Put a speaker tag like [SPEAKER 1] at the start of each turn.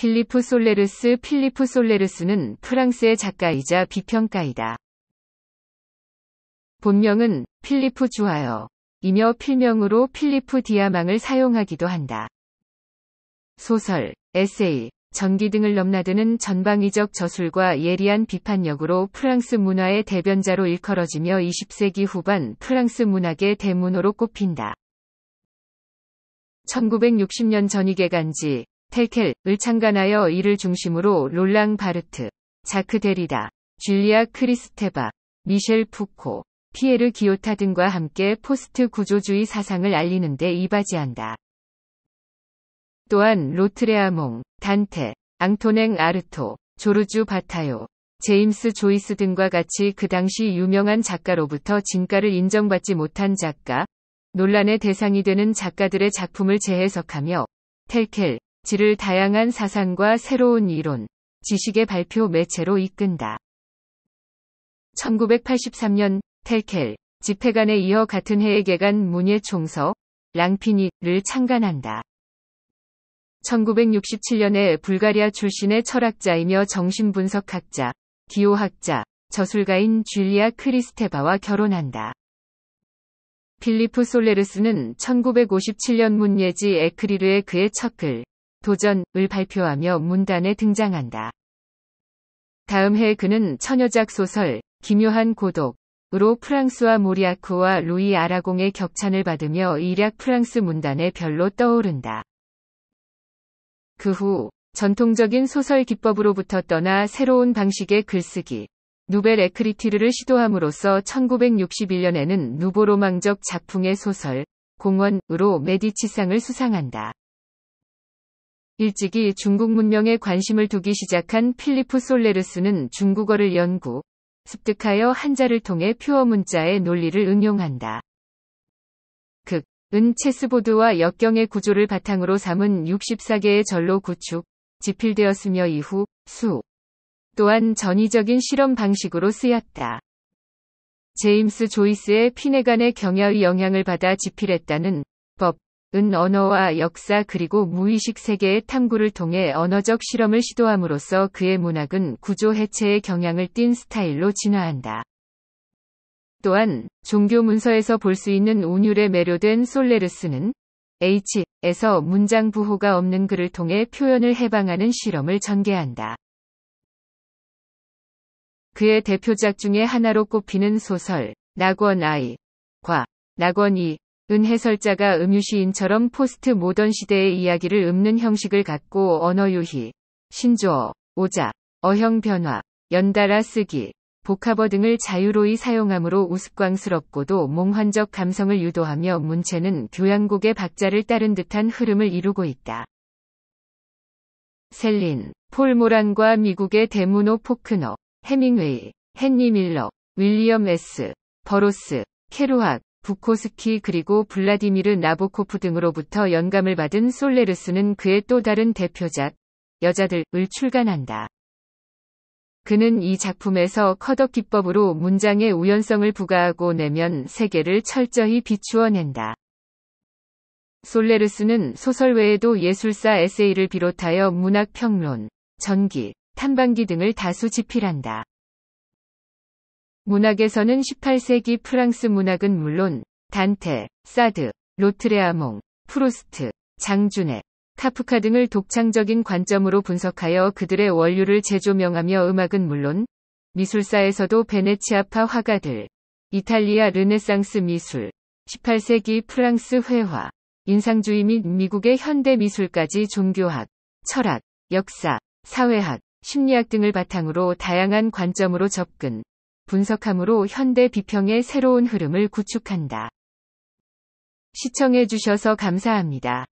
[SPEAKER 1] 필리프 솔레르스 필리프 솔레르스는 프랑스의 작가이자 비평가이다. 본명은 필리프 주하여이며 필명으로 필리프 디아망을 사용하기도 한다. 소설, 에세이, 전기 등을 넘나드는 전방위적 저술과 예리한 비판력으로 프랑스 문화의 대변자로 일컬어지며 20세기 후반 프랑스 문학의 대문호로 꼽힌다. 1960년 전익개 간지 텔켈을 창간하여 이를 중심으로 롤랑 바르트, 자크 데리다, 줄리아 크리스테바, 미셸 푸코, 피에르 기오타 등과 함께 포스트 구조주의 사상을 알리는 데 이바지한다. 또한 로트레아몽, 단테, 앙토냉 아르토, 조르주 바타요, 제임스 조이스 등과 같이 그 당시 유명한 작가로부터 진가를 인정받지 못한 작가, 논란의 대상이 되는 작가들의 작품을 재해석하며 텔켈, 지를 다양한 사상과 새로운 이론, 지식의 발표 매체로 이끈다. 1983년 텔켈 집회관에 이어 같은 해에 개간 문예 총서 랑피니를 창간한다. 1967년에 불가리아 출신의 철학자이며 정신분석학자, 기호학자, 저술가인 줄리아 크리스테바와 결혼한다. 필리프 솔레르스는 1957년 문예지 에크리르의 그의 첫 글, 도전을 발표하며 문단에 등장한다. 다음 해 그는 처녀작 소설 기묘한 고독으로 프랑스와 모리아크와 루이 아라공의 격찬을 받으며 일약 프랑스 문단에 별로 떠오른다. 그 후 전통적인 소설 기법으로부터 떠나 새로운 방식의 글쓰기, 누벨 에크리티르를 시도함으로써 1961년에는 누보로망적 작품의 소설, 공원으로 메디치상을 수상한다. 일찍이 중국 문명에 관심을 두기 시작한 필리프 솔레르스는 중국어를 연구, 습득하여 한자를 통해 퓨어 문자의 논리를 응용한다. 극, 은 체스보드와 역경의 구조를 바탕으로 삼은 64개의 절로 구축, 지필되었으며 이후 수 또한 전위적인 실험 방식으로 쓰였다. 제임스 조이스의 피네간의 경야의 영향을 받아 지필했다는 은 언어와 역사 그리고 무의식 세계의 탐구를 통해 언어적 실험을 시도함으로써 그의 문학은 구조 해체의 경향을 띤 스타일로 진화한다. 또한 종교 문서에서 볼 수 있는 운율에 매료된 솔레르스는 H에서 문장 부호가 없는 글을 통해 표현을 해방하는 실험을 전개한다. 그의 대표작 중에 하나로 꼽히는 소설 낙원 아이과 낙원 이은 해설자가 음유시인처럼 포스트 모던 시대의 이야기를 읊는 형식을 갖고 언어유희, 신조어, 오작, 어형 변화, 연달아 쓰기, 복합어 등을 자유로이 사용함으로 우스꽝스럽고도 몽환적 감성을 유도하며 문체는 교향곡의 박자를 따른 듯한 흐름을 이루고 있다. 셀린, 폴 모란과 미국의 데모노 포크너, 해밍웨이, 헨리 밀러, 윌리엄 S. 버로스, 캐루학, 부코스키 그리고 블라디미르 나보코프 등으로부터 영감을 받은 솔레르스는 그의 또 다른 대표작 여자들을 출간한다. 그는 이 작품에서 커덕 기법으로 문장의 우연성을 부과하고 내면 세계를 철저히 비추어낸다. 솔레르스는 소설 외에도 예술사 에세이를 비롯하여 문학 평론, 전기, 탐방기 등을 다수 집필한다. 문학에서는 18세기 프랑스 문학은 물론 단테, 사드, 로트레아몽, 프로스트, 장준해, 카프카 등을 독창적인 관점으로 분석하여 그들의 원류를 재조명하며 음악은 물론 미술사에서도 베네치아파 화가들, 이탈리아 르네상스 미술, 18세기 프랑스 회화, 인상주의 및 미국의 현대 미술까지 종교학, 철학, 역사, 사회학, 심리학 등을 바탕으로 다양한 관점으로 접근, 분석함으로 현대 비평의 새로운 흐름을 구축한다. 시청해주셔서 감사합니다.